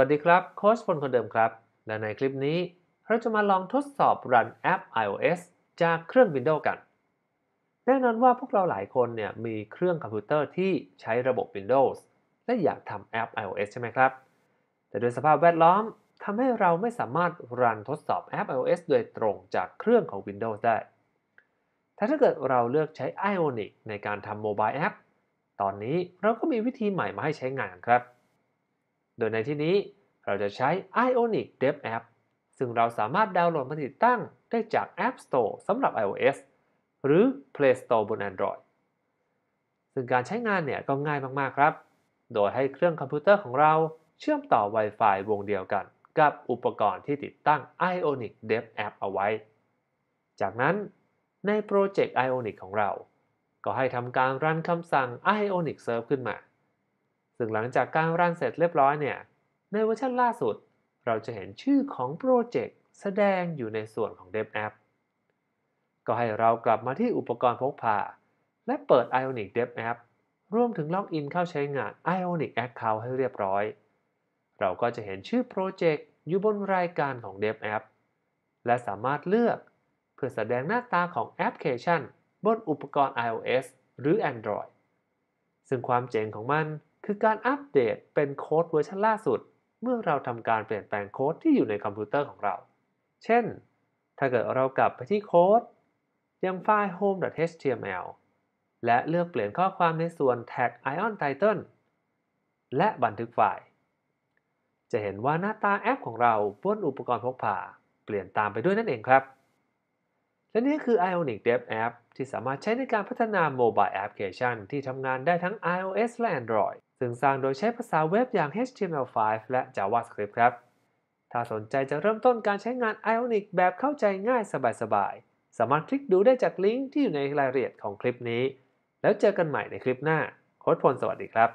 วัสดีครับ โค้ชพลคนเดิมครับ และในคลิปนี้เราจะมาลองทดสอบรันแอป iOS จากเครื่อง Windows กัน แน่นอนว่าพวกเราหลายคนเนี่ยมีเครื่องคอมพิวเตอร์ที่ใช้ระบบ Windows และอยากทำแอป iOS ใช่ไหมครับ แต่โดยสภาพแวดล้อมทำให้เราไม่สามารถรันทดสอบแอป iOS โดยตรงจากเครื่องของ Windows ได้แต่ถ้าเกิดเราเลือกใช้ Ionic ในการทำโมบายแอปตอนนี้เราก็มีวิธีใหม่มาให้ใช้งานครับโดยในที่นี้เราจะใช้ Ionic Dev App ซึ่งเราสามารถดาวน์โหลดมาติดตั้งได้จาก App Store สำหรับ iOS หรือ Play Store บน Android ซึ่งการใช้งานเนี่ยก็ง่ายมาก ๆ ครับ โดยให้เครื่องคอมพิวเตอร์ของเราเชื่อมต่อ Wi-Fi วงเดียวกัน กับอุปกรณ์ที่ติดตั้ง Ionic Dev App เอาไว้ จากนั้นในโปรเจกต์ Ionic ของเรา ก็ให้ทำการรันคำสั่ง Ionic Serve ขึ้นมาซึ่งหลังจากการรันเสร็จเรียบร้อยเนี่ย ในเวอร์ชันล่าสุด เราจะเห็นชื่อของโปรเจกต์แสดงอยู่ในส่วนของ DevApp ก็ให้เรากลับมาที่อุปกรณ์พกพา และเปิด Ionic DevApp รวมถึงล็อกอินเข้าใช้งาน Ionic Account ให้เรียบร้อย เราก็จะเห็นชื่อโปรเจกต์อยู่บนรายการของ DevApp และสามารถเลือก เพื่อแสดงหน้าตาของแอปพลิเคชัน บนอุปกรณ์ iOS หรือ Android ซึ่งความเจ๋งของมันคือการอัปเดตเป็นโค้ดเวอร์ชันล่าสุด เมื่อเราทำการเปลี่ยนแปลงโค้ดที่อยู่ในคอมพิวเตอร์ของเรา เช่น ถ้าเกิดเรากลับไปที่โค้ดยังไฟล์ home.html และเลือกเปลี่ยนข้อความในส่วนแท็ก ion title และบันทึกไฟล์ จะเห็นว่าหน้าตาแอปของเราบนอุปกรณ์พกพาเปลี่ยนตามไปด้วยนั่นเองครับและนี่คือ Ionic Dev App ที่สามารถใช้ในการพัฒนาโมบายแอปพลิเคชันที่ทำงานได้ทั้ง iOS และ Android ซึ่งสร้างโดยใช้ภาษาเว็บอย่าง HTML5 และ JavaScript ครับ ถ้าสนใจจะเริ่มต้นการใช้งาน Ionic แบบเข้าใจง่ายสบายๆ สามารถคลิกดูได้จากลิงก์ที่อยู่ในรายละเอียดของคลิปนี้ แล้วเจอกันใหม่ในคลิปหน้าโค้ดพลสวัสดีครับ